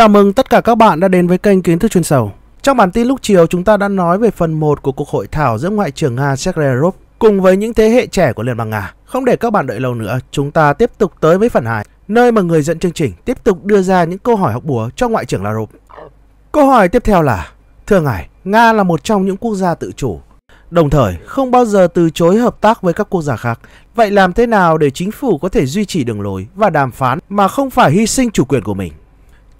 Chào mừng tất cả các bạn đã đến với kênh Kiến thức chuyên sâu. Trong bản tin lúc chiều chúng ta đã nói về phần 1 của cuộc hội thảo giữa Ngoại trưởng Nga Lavrov cùng với những thế hệ trẻ của Liên bang Nga. Không để các bạn đợi lâu nữa, chúng ta tiếp tục tới với phần 2, nơi mà người dẫn chương trình tiếp tục đưa ra những câu hỏi học búa cho Ngoại trưởng Lavrov. Câu hỏi tiếp theo là, thưa ngài, Nga là một trong những quốc gia tự chủ, đồng thời không bao giờ từ chối hợp tác với các quốc gia khác. Vậy làm thế nào để chính phủ có thể duy trì đường lối và đàm phán mà không phải hy sinh chủ quyền của mình?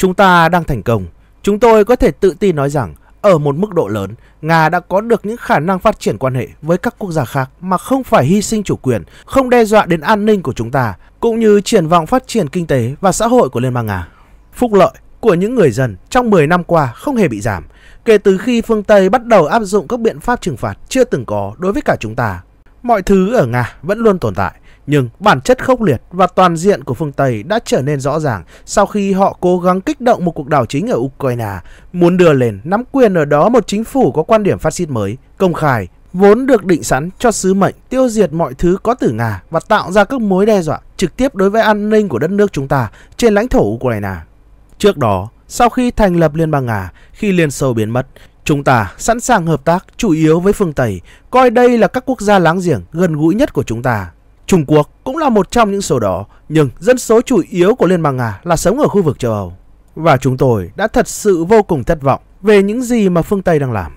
Chúng ta đang thành công. Chúng tôi có thể tự tin nói rằng ở một mức độ lớn, Nga đã có được những khả năng phát triển quan hệ với các quốc gia khác mà không phải hy sinh chủ quyền, không đe dọa đến an ninh của chúng ta, cũng như triển vọng phát triển kinh tế và xã hội của Liên bang Nga. Phúc lợi của những người dân trong 10 năm qua không hề bị giảm, kể từ khi phương Tây bắt đầu áp dụng các biện pháp trừng phạt chưa từng có đối với cả chúng ta. Mọi thứ ở Nga vẫn luôn tồn tại. Nhưng bản chất khốc liệt và toàn diện của phương Tây đã trở nên rõ ràng sau khi họ cố gắng kích động một cuộc đảo chính ở Ukraine, muốn đưa lên nắm quyền ở đó một chính phủ có quan điểm phát xít mới, công khai, vốn được định sẵn cho sứ mệnh tiêu diệt mọi thứ có từ Nga và tạo ra các mối đe dọa trực tiếp đối với an ninh của đất nước chúng ta trên lãnh thổ Ukraine. Trước đó, sau khi thành lập Liên bang Nga, khi Liên Xô biến mất, Chúng ta sẵn sàng hợp tác chủ yếu với phương Tây, coi đây là các quốc gia láng giềng gần gũi nhất của chúng ta. Trung Quốc cũng là một trong những số đó, nhưng dân số chủ yếu của Liên bang Nga là sống ở khu vực châu Âu. Và chúng tôi đã thật sự vô cùng thất vọng về những gì mà phương Tây đang làm.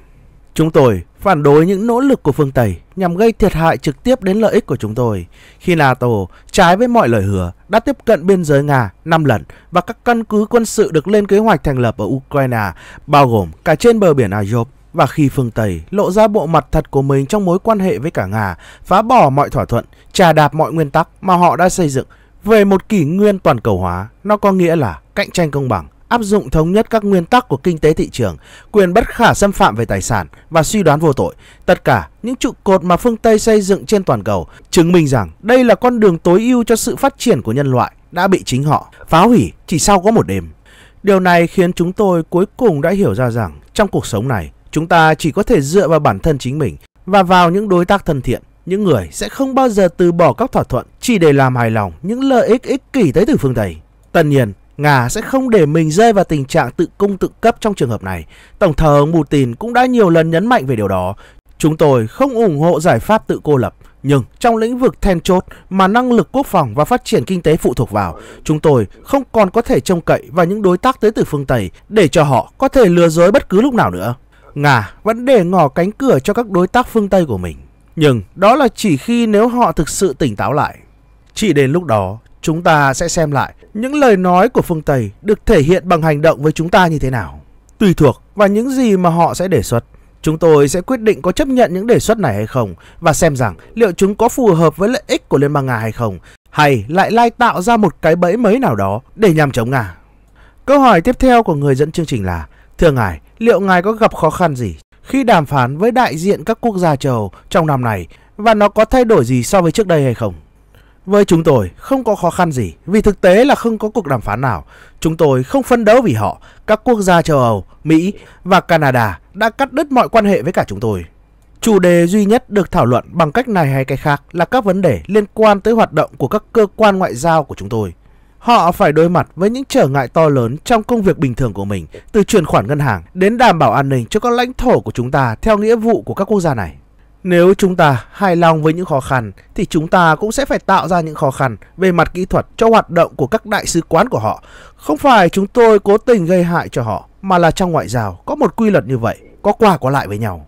Chúng tôi phản đối những nỗ lực của phương Tây nhằm gây thiệt hại trực tiếp đến lợi ích của chúng tôi khi NATO trái với mọi lời hứa đã tiếp cận biên giới Nga 5 lần và các căn cứ quân sự được lên kế hoạch thành lập ở Ukraine bao gồm cả trên bờ biển Azov và khi phương Tây lộ ra bộ mặt thật của mình trong mối quan hệ với cả Nga, phá bỏ mọi thỏa thuận, trà đạp mọi nguyên tắc mà họ đã xây dựng về một kỷ nguyên toàn cầu hóa, nó có nghĩa là cạnh tranh công bằng, áp dụng thống nhất các nguyên tắc của kinh tế thị trường, quyền bất khả xâm phạm về tài sản và suy đoán vô tội. Tất cả những trụ cột mà phương Tây xây dựng trên toàn cầu chứng minh rằng đây là con đường tối ưu cho sự phát triển của nhân loại đã bị chính họ phá hủy chỉ sau có một đêm. Điều này khiến chúng tôi cuối cùng đã hiểu ra rằng trong cuộc sống này Chúng ta chỉ có thể dựa vào bản thân chính mình và vào những đối tác thân thiện. Những người sẽ không bao giờ từ bỏ các thỏa thuận chỉ để làm hài lòng những lợi ích ích kỷ tới từ phương Tây. Tất nhiên, Nga sẽ không để mình rơi vào tình trạng tự cung tự cấp trong trường hợp này. Tổng thống Putin cũng đã nhiều lần nhấn mạnh về điều đó. Chúng tôi không ủng hộ giải pháp tự cô lập, nhưng trong lĩnh vực then chốt mà năng lực quốc phòng và phát triển kinh tế phụ thuộc vào, chúng tôi không còn có thể trông cậy vào những đối tác tới từ phương Tây để cho họ có thể lừa dối bất cứ lúc nào nữa. Ngà vẫn để ngỏ cánh cửa cho các đối tác phương Tây của mình. Nhưng đó là chỉ khi nếu họ thực sự tỉnh táo lại. Chỉ đến lúc đó, chúng ta sẽ xem lại những lời nói của phương Tây được thể hiện bằng hành động với chúng ta như thế nào. Tùy thuộc vào những gì mà họ sẽ đề xuất, chúng tôi sẽ quyết định có chấp nhận những đề xuất này hay không và xem rằng liệu chúng có phù hợp với lợi ích của Liên bang Nga hay không, hay lại lai tạo ra một cái bẫy mới nào đó để nhằm chống Nga. Câu hỏi tiếp theo của người dẫn chương trình là Thưa ngài, liệu ngài có gặp khó khăn gì khi đàm phán với đại diện các quốc gia châu Âu trong năm này và nó có thay đổi gì so với trước đây hay không? Với chúng tôi không có khó khăn gì vì thực tế là không có cuộc đàm phán nào. Chúng tôi không phân đấu vì họ. Các quốc gia châu Âu, Mỹ và Canada đã cắt đứt mọi quan hệ với cả chúng tôi. Chủ đề duy nhất được thảo luận bằng cách này hay cách khác là các vấn đề liên quan tới hoạt động của các cơ quan ngoại giao của chúng tôi. Họ phải đối mặt với những trở ngại to lớn trong công việc bình thường của mình, từ chuyển khoản ngân hàng đến đảm bảo an ninh cho các lãnh thổ của chúng ta theo nghĩa vụ của các quốc gia này. Nếu chúng ta hài lòng với những khó khăn thì chúng ta cũng sẽ phải tạo ra những khó khăn về mặt kỹ thuật cho hoạt động của các đại sứ quán của họ. Không phải chúng tôi cố tình gây hại cho họ mà là trong ngoại giao có một quy luật như vậy, có qua có lại với nhau.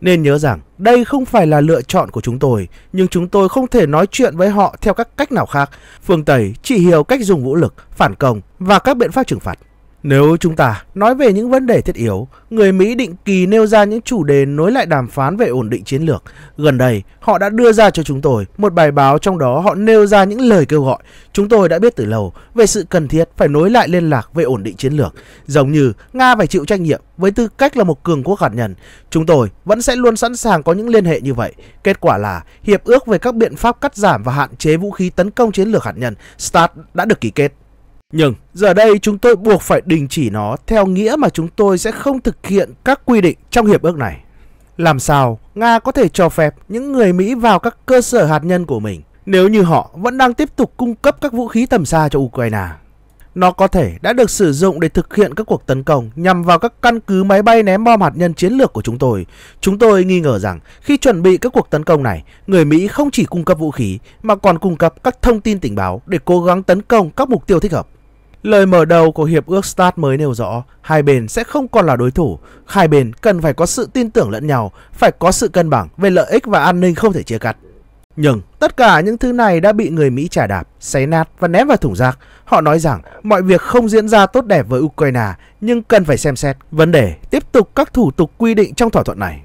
Nên nhớ rằng đây không phải là lựa chọn của chúng tôi, nhưng chúng tôi không thể nói chuyện với họ theo các cách nào khác. Phương Tây chỉ hiểu cách dùng vũ lực, phản công và các biện pháp trừng phạt. Nếu chúng ta nói về những vấn đề thiết yếu, người Mỹ định kỳ nêu ra những chủ đề nối lại đàm phán về ổn định chiến lược. Gần đây, họ đã đưa ra cho chúng tôi một bài báo trong đó họ nêu ra những lời kêu gọi chúng tôi đã biết từ lâu về sự cần thiết phải nối lại liên lạc về ổn định chiến lược. Giống như Nga phải chịu trách nhiệm với tư cách là một cường quốc hạt nhân, chúng tôi vẫn sẽ luôn sẵn sàng có những liên hệ như vậy. Kết quả là hiệp ước về các biện pháp cắt giảm và hạn chế vũ khí tấn công chiến lược hạt nhân START đã được ký kết. Nhưng giờ đây chúng tôi buộc phải đình chỉ nó theo nghĩa mà chúng tôi sẽ không thực hiện các quy định trong hiệp ước này. Làm sao Nga có thể cho phép những người Mỹ vào các cơ sở hạt nhân của mình nếu như họ vẫn đang tiếp tục cung cấp các vũ khí tầm xa cho Ukraine? Nó có thể đã được sử dụng để thực hiện các cuộc tấn công nhằm vào các căn cứ máy bay ném bom hạt nhân chiến lược của chúng tôi. Chúng tôi nghi ngờ rằng khi chuẩn bị các cuộc tấn công này, người Mỹ không chỉ cung cấp vũ khí mà còn cung cấp các thông tin tình báo để cố gắng tấn công các mục tiêu thích hợp. Lời mở đầu của hiệp ước START mới nêu rõ, hai bên sẽ không còn là đối thủ, hai bên cần phải có sự tin tưởng lẫn nhau, phải có sự cân bằng về lợi ích và an ninh không thể chia cắt. Nhưng tất cả những thứ này đã bị người Mỹ trả đạp, xé nát và ném vào thùng rác. Họ nói rằng mọi việc không diễn ra tốt đẹp với Ukraine nhưng cần phải xem xét vấn đề tiếp tục các thủ tục quy định trong thỏa thuận này.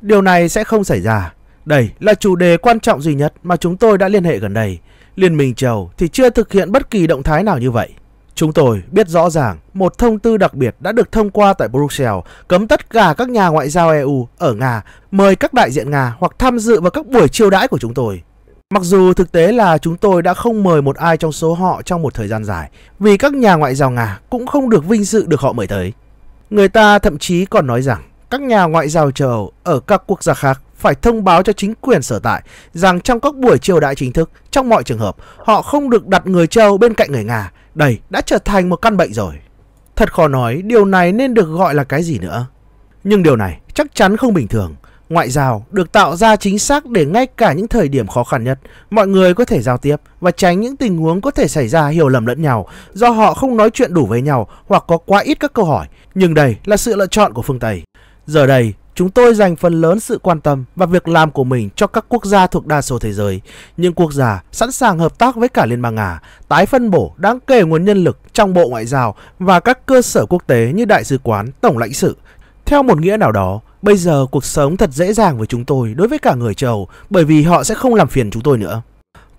Điều này sẽ không xảy ra. Đây là chủ đề quan trọng duy nhất mà chúng tôi đã liên hệ gần đây. Liên minh châu thì chưa thực hiện bất kỳ động thái nào như vậy. Chúng tôi biết rõ ràng một thông tư đặc biệt đã được thông qua tại Bruxelles cấm tất cả các nhà ngoại giao EU ở Nga mời các đại diện Nga hoặc tham dự vào các buổi chiêu đãi của chúng tôi. Mặc dù thực tế là chúng tôi đã không mời một ai trong số họ trong một thời gian dài vì các nhà ngoại giao Nga cũng không được vinh dự được họ mời tới. Người ta thậm chí còn nói rằng các nhà ngoại giao châu Âu ở các quốc gia khác phải thông báo cho chính quyền sở tại rằng trong các buổi chiêu đãi chính thức, trong mọi trường hợp, họ không được đặt người châu bên cạnh người Nga đây đã trở thành một căn bệnh rồi. Thật khó nói điều này nên được gọi là cái gì nữa. Nhưng điều này chắc chắn không bình thường. Ngoại giao được tạo ra chính xác để ngay cả những thời điểm khó khăn nhất, mọi người có thể giao tiếp và tránh những tình huống có thể xảy ra hiểu lầm lẫn nhau do họ không nói chuyện đủ với nhau hoặc có quá ít các câu hỏi. Nhưng đây là sự lựa chọn của phương Tây. Giờ đây, Chúng tôi dành phần lớn sự quan tâm và việc làm của mình cho các quốc gia thuộc đa số thế giới, nhưng quốc gia sẵn sàng hợp tác với cả Liên bang Nga, tái phân bổ đáng kể nguồn nhân lực trong Bộ Ngoại giao và các cơ sở quốc tế như đại sứ quán, tổng lãnh sự. Theo một nghĩa nào đó, bây giờ cuộc sống thật dễ dàng với chúng tôi đối với cả người châu bởi vì họ sẽ không làm phiền chúng tôi nữa.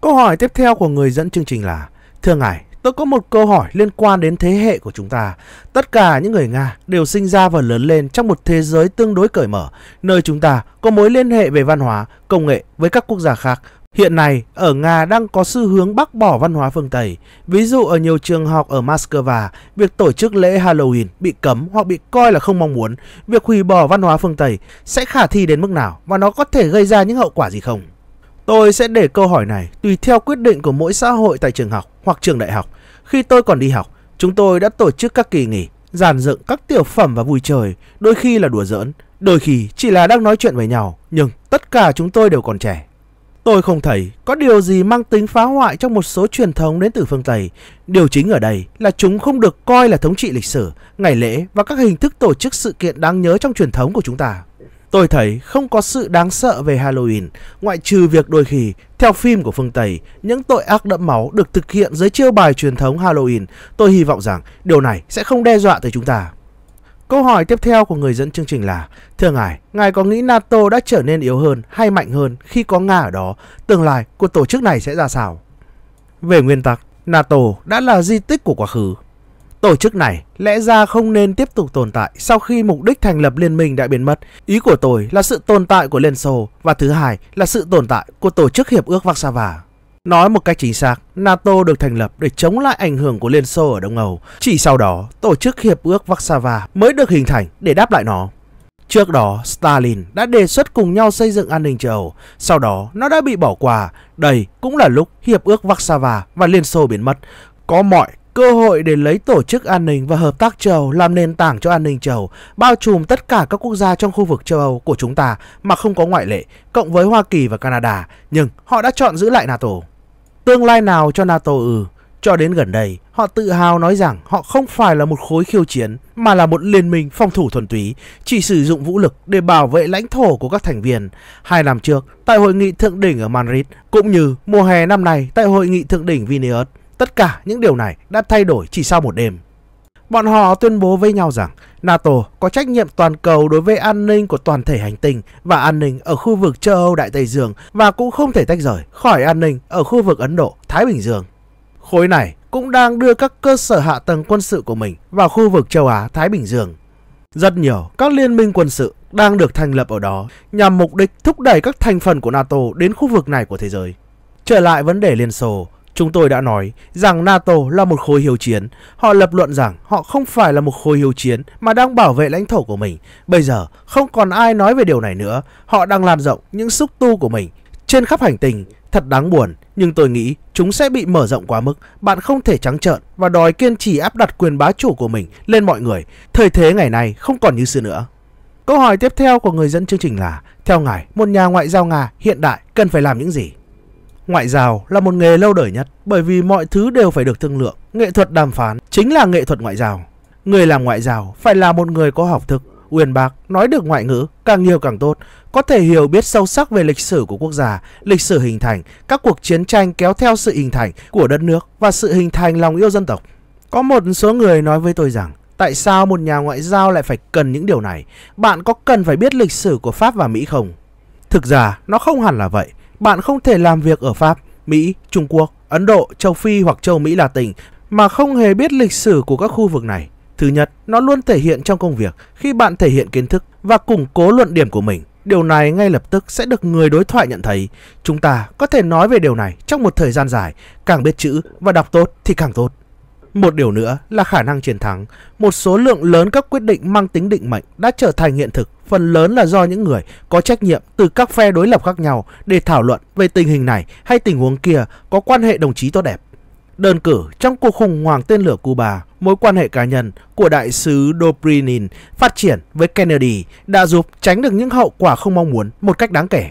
Câu hỏi tiếp theo của người dẫn chương trình là Thưa ngài, Tôi có một câu hỏi liên quan đến thế hệ của chúng ta. Tất cả những người Nga đều sinh ra và lớn lên trong một thế giới tương đối cởi mở, nơi chúng ta có mối liên hệ về văn hóa, công nghệ với các quốc gia khác. Hiện nay, ở Nga đang có xu hướng bác bỏ văn hóa phương Tây. Ví dụ ở nhiều trường học ở Moscow, việc tổ chức lễ Halloween bị cấm hoặc bị coi là không mong muốn. Việc hủy bỏ văn hóa phương Tây sẽ khả thi đến mức nào và nó có thể gây ra những hậu quả gì không? Tôi sẽ để câu hỏi này tùy theo quyết định của mỗi xã hội tại trường học hoặc trường đại học, khi tôi còn đi học, chúng tôi đã tổ chức các kỳ nghỉ, giàn dựng các tiểu phẩm và vui chơi, đôi khi là đùa giỡn, đôi khi chỉ là đang nói chuyện với nhau, nhưng tất cả chúng tôi đều còn trẻ. Tôi không thấy có điều gì mang tính phá hoại trong một số truyền thống đến từ phương Tây. Điều chính ở đây là chúng không được coi là thống trị lịch sử, ngày lễ và các hình thức tổ chức sự kiện đáng nhớ trong truyền thống của chúng ta. Tôi thấy không có sự đáng sợ về Halloween, ngoại trừ việc đôi khi, theo phim của phương Tây, những tội ác đẫm máu được thực hiện dưới chiêu bài truyền thống Halloween. Tôi hy vọng rằng điều này sẽ không đe dọa tới chúng ta. Câu hỏi tiếp theo của người dẫn chương trình là Thưa ngài, ngài có nghĩ NATO đã trở nên yếu hơn hay mạnh hơn khi có Nga ở đó? Tương lai của tổ chức này sẽ ra sao? Về nguyên tắc, NATO đã là di tích của quá khứ Tổ chức này lẽ ra không nên tiếp tục tồn tại sau khi mục đích thành lập liên minh đã biến mất. Ý của tôi là sự tồn tại của Liên Xô và thứ hai là sự tồn tại của Tổ chức Hiệp ước Warsaw. Nói một cách chính xác, NATO được thành lập để chống lại ảnh hưởng của Liên Xô ở Đông Âu. Chỉ sau đó, Tổ chức Hiệp ước Warsaw mới được hình thành để đáp lại nó. Trước đó, Stalin đã đề xuất cùng nhau xây dựng an ninh châu Âu, sau đó nó đã bị bỏ qua. Đây cũng là lúc Hiệp ước Warsaw và Liên Xô biến mất. Có mọi cơ hội để lấy tổ chức an ninh và hợp tác châu làm nền tảng cho an ninh châu bao trùm tất cả các quốc gia trong khu vực châu Âu của chúng ta mà không có ngoại lệ, cộng với Hoa Kỳ và Canada, nhưng họ đã chọn giữ lại NATO. Tương lai nào cho NATO ừ, cho đến gần đây, họ tự hào nói rằng họ không phải là một khối khiêu chiến mà là một liên minh phòng thủ thuần túy, chỉ sử dụng vũ lực để bảo vệ lãnh thổ của các thành viên. Hai năm trước, tại hội nghị thượng đỉnh ở Madrid cũng như mùa hè năm nay tại hội nghị thượng đỉnh Vilnius, Tất cả những điều này đã thay đổi chỉ sau một đêm. Bọn họ tuyên bố với nhau rằng NATO có trách nhiệm toàn cầu đối với an ninh của toàn thể hành tinh và an ninh ở khu vực châu Âu Đại Tây Dương và cũng không thể tách rời khỏi an ninh ở khu vực Ấn Độ, Thái Bình Dương. Khối này cũng đang đưa các cơ sở hạ tầng quân sự của mình vào khu vực châu Á, Thái Bình Dương. Rất nhiều các liên minh quân sự đang được thành lập ở đó nhằm mục đích thúc đẩy các thành phần của NATO đến khu vực này của thế giới. Trở lại vấn đề Liên Xô, Chúng tôi đã nói rằng NATO là một khối hiếu chiến. Họ lập luận rằng họ không phải là một khối hiếu chiến mà đang bảo vệ lãnh thổ của mình. Bây giờ không còn ai nói về điều này nữa. Họ đang lan rộng những xúc tu của mình trên khắp hành tinh. Thật đáng buồn, nhưng tôi nghĩ chúng sẽ bị mở rộng quá mức. Bạn không thể trắng trợn và đòi kiên trì áp đặt quyền bá chủ của mình lên mọi người. Thời thế ngày nay không còn như xưa nữa. Câu hỏi tiếp theo của người dẫn chương trình là Theo ngài, một nhà ngoại giao Nga hiện đại cần phải làm những gì? Ngoại giao là một nghề lâu đời nhất bởi vì mọi thứ đều phải được thương lượng. Nghệ thuật đàm phán chính là nghệ thuật ngoại giao. Người làm ngoại giao phải là một người có học thức, uyên bác, nói được ngoại ngữ, càng nhiều càng tốt, có thể hiểu biết sâu sắc về lịch sử của quốc gia, lịch sử hình thành, các cuộc chiến tranh kéo theo sự hình thành của đất nước và sự hình thành lòng yêu dân tộc. Có một số người nói với tôi rằng, tại sao một nhà ngoại giao lại phải cần những điều này? Bạn có cần phải biết lịch sử của Pháp và Mỹ không? Thực ra, nó không hẳn là vậy. Bạn không thể làm việc ở Pháp, Mỹ, Trung Quốc, Ấn Độ, châu Phi hoặc châu Mỹ là tỉnh mà không hề biết lịch sử của các khu vực này. Thứ nhất, nó luôn thể hiện trong công việc khi bạn thể hiện kiến thức và củng cố luận điểm của mình. Điều này ngay lập tức sẽ được người đối thoại nhận thấy. Chúng ta có thể nói về điều này trong một thời gian dài, càng biết chữ và đọc tốt thì càng tốt. Một điều nữa là khả năng chiến thắng. Một số lượng lớn các quyết định mang tính định mệnh đã trở thành hiện thực, phần lớn là do những người có trách nhiệm từ các phe đối lập khác nhau để thảo luận về tình hình này hay tình huống kia có quan hệ đồng chí tốt đẹp. Đơn cử trong cuộc khủng hoảng tên lửa Cuba, mối quan hệ cá nhân của đại sứ Dobrynin phát triển với Kennedy đã giúp tránh được những hậu quả không mong muốn một cách đáng kể.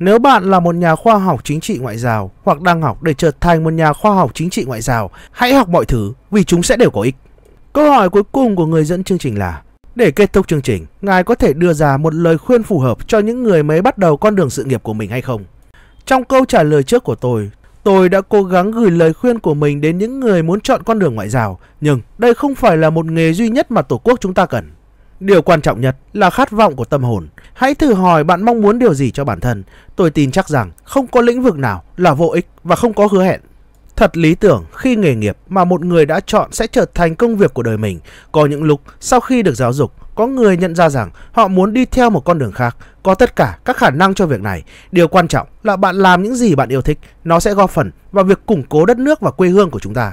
Nếu bạn là một nhà khoa học chính trị ngoại giao hoặc đang học để trở thành một nhà khoa học chính trị ngoại giao, hãy học mọi thứ vì chúng sẽ đều có ích. Câu hỏi cuối cùng của người dẫn chương trình là để kết thúc chương trình, ngài có thể đưa ra một lời khuyên phù hợp cho những người mới bắt đầu con đường sự nghiệp của mình hay không? Trong câu trả lời trước của tôi, tôi đã cố gắng gửi lời khuyên của mình đến những người muốn chọn con đường ngoại giao, nhưng đây không phải là một nghề duy nhất mà Tổ quốc chúng ta cần. Điều quan trọng nhất là khát vọng của tâm hồn. Hãy thử hỏi bạn mong muốn điều gì cho bản thân. Tôi tin chắc rằng không có lĩnh vực nào là vô ích và không có hứa hẹn. Thật lý tưởng khi nghề nghiệp mà một người đã chọn sẽ trở thành công việc của đời mình. Có những lúc sau khi được giáo dục, có người nhận ra rằng họ muốn đi theo một con đường khác, có tất cả các khả năng cho việc này. Điều quan trọng là bạn làm những gì bạn yêu thích, nó sẽ góp phần vào việc củng cố đất nước và quê hương của chúng ta.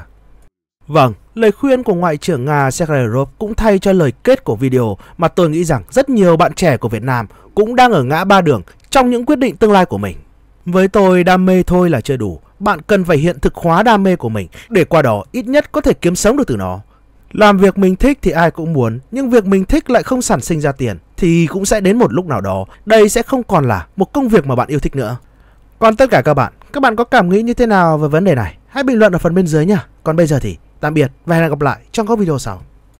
Vâng, Lời khuyên của Ngoại trưởng Nga Sergei Lavrov cũng thay cho lời kết của video mà tôi nghĩ rằng rất nhiều bạn trẻ của Việt Nam cũng đang ở ngã ba đường trong những quyết định tương lai của mình. Với tôi, đam mê thôi là chưa đủ. Bạn cần phải hiện thực hóa đam mê của mình để qua đó ít nhất có thể kiếm sống được từ nó. Làm việc mình thích thì ai cũng muốn, nhưng việc mình thích lại không sản sinh ra tiền thì cũng sẽ đến một lúc nào đó, đây sẽ không còn là một công việc mà bạn yêu thích nữa. Còn tất cả các bạn, các bạn có cảm nghĩ như thế nào về vấn đề này? Hãy bình luận ở phần bên dưới nha. Còn bây giờ thì Tạm biệt và hẹn gặp lại trong các video sau.